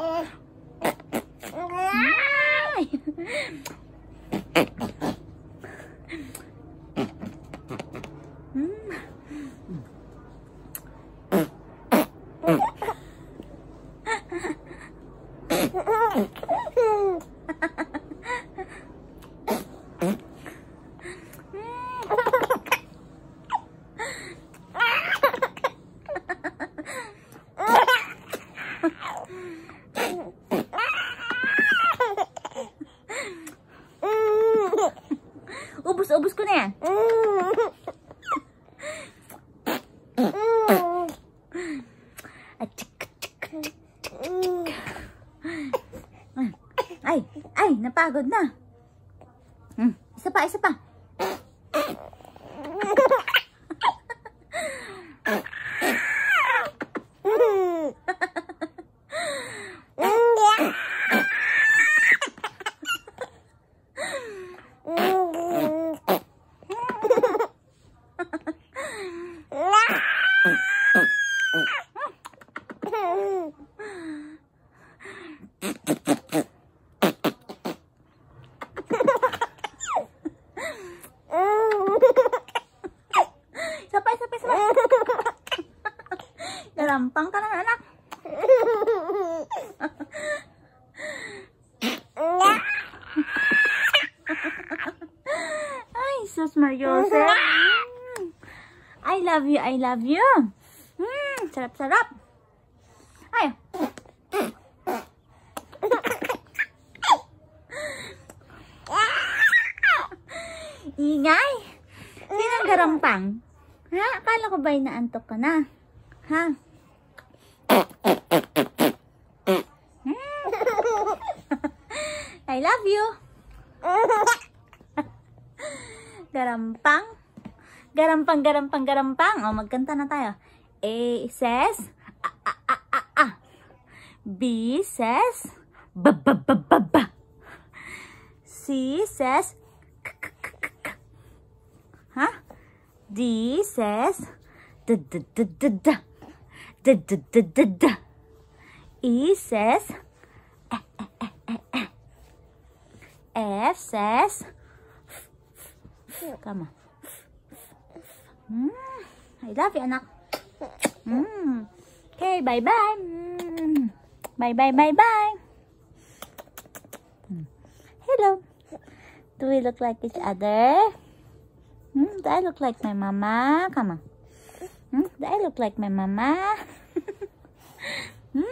うん。Ubus-ubus ko na yan. Ay, ay, napagod na. Hmm, isa pa, isa pa. sapay, sapay, sapay. Nalampang ka na, anak. Ay, sus, Mario, I love you, I love you. Hmm, sarap-sarap. Ay. Ingay. Sinang garampang? Ha? Akala ko ba'y naantok ka na? Ha? Hmm. I love you. garampang. Garampang, garampang, garampang. O, oh, magkanta na tayo. A says ah, ah, ah, ah, ah. B says b b b b b. C says k k k k k. Huh? D says d d d d d. D d d d d. E says eh, eh, says Come on. Mm, I love you, anak. Mm. Okay, bye bye. Mm. Bye bye bye bye. Hmm. Hello. Do we look like each other? Mm, do I look like my mama? Come on. Mm, do I look like my mama? mm?